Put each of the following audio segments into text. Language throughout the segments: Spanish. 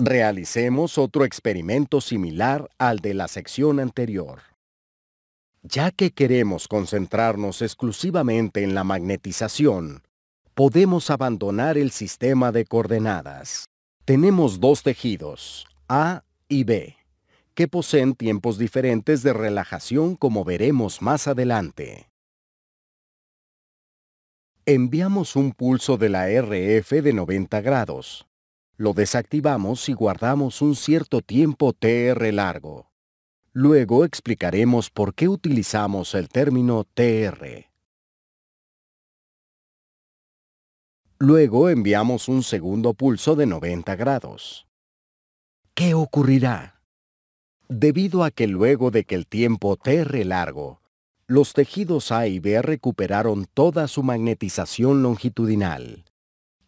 Realicemos otro experimento similar al de la sección anterior. Ya que queremos concentrarnos exclusivamente en la magnetización, podemos abandonar el sistema de coordenadas. Tenemos dos tejidos, A y B, que poseen tiempos diferentes de relajación como veremos más adelante. Enviamos un pulso de la RF de 90 grados, lo desactivamos y guardamos un cierto tiempo TR largo. Luego explicaremos por qué utilizamos el término TR. Luego enviamos un segundo pulso de 90 grados. ¿Qué ocurrirá? Debido a que luego de que el tiempo TR largo, los tejidos A y B recuperaron toda su magnetización longitudinal.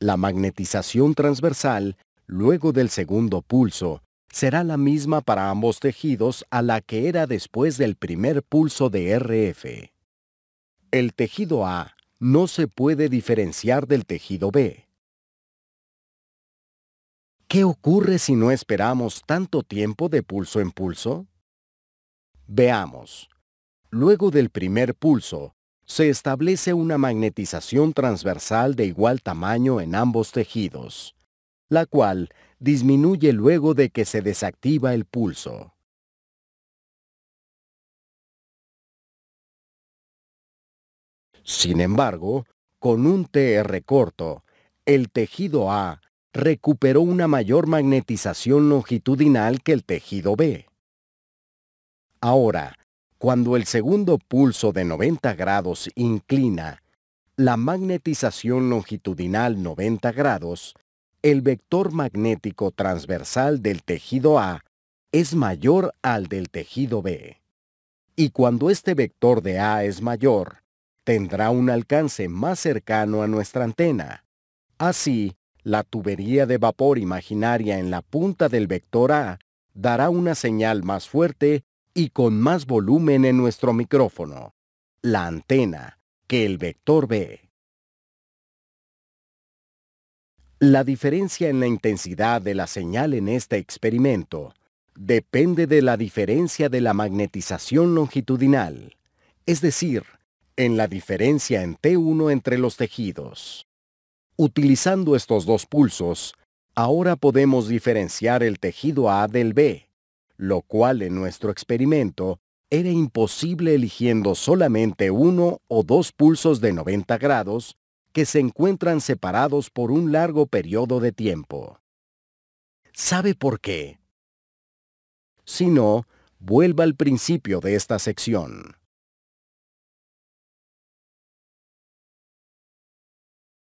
La magnetización transversal, luego del segundo pulso, será la misma para ambos tejidos a la que era después del primer pulso de RF. El tejido A no se puede diferenciar del tejido B. ¿Qué ocurre si no esperamos tanto tiempo de pulso en pulso? Veamos. Luego del primer pulso, se establece una magnetización transversal de igual tamaño en ambos tejidos, la cual disminuye luego de que se desactiva el pulso. Sin embargo, con un TR corto, el tejido A recuperó una mayor magnetización longitudinal que el tejido B. Ahora, cuando el segundo pulso de 90 grados inclina la magnetización longitudinal 90 grados, el vector magnético transversal del tejido A es mayor al del tejido B. Y cuando este vector de A es mayor, tendrá un alcance más cercano a nuestra antena. Así, la tubería de vapor imaginaria en la punta del vector A dará una señal más fuerte y con más volumen en nuestro micrófono, la antena, que el vector B. La diferencia en la intensidad de la señal en este experimento depende de la diferencia de la magnetización longitudinal, es decir, en la diferencia en T1 entre los tejidos. Utilizando estos dos pulsos, ahora podemos diferenciar el tejido A del B, lo cual en nuestro experimento era imposible eligiendo solamente uno o dos pulsos de 90 grados que se encuentran separados por un largo periodo de tiempo. ¿Sabe por qué? Si no, vuelva al principio de esta sección.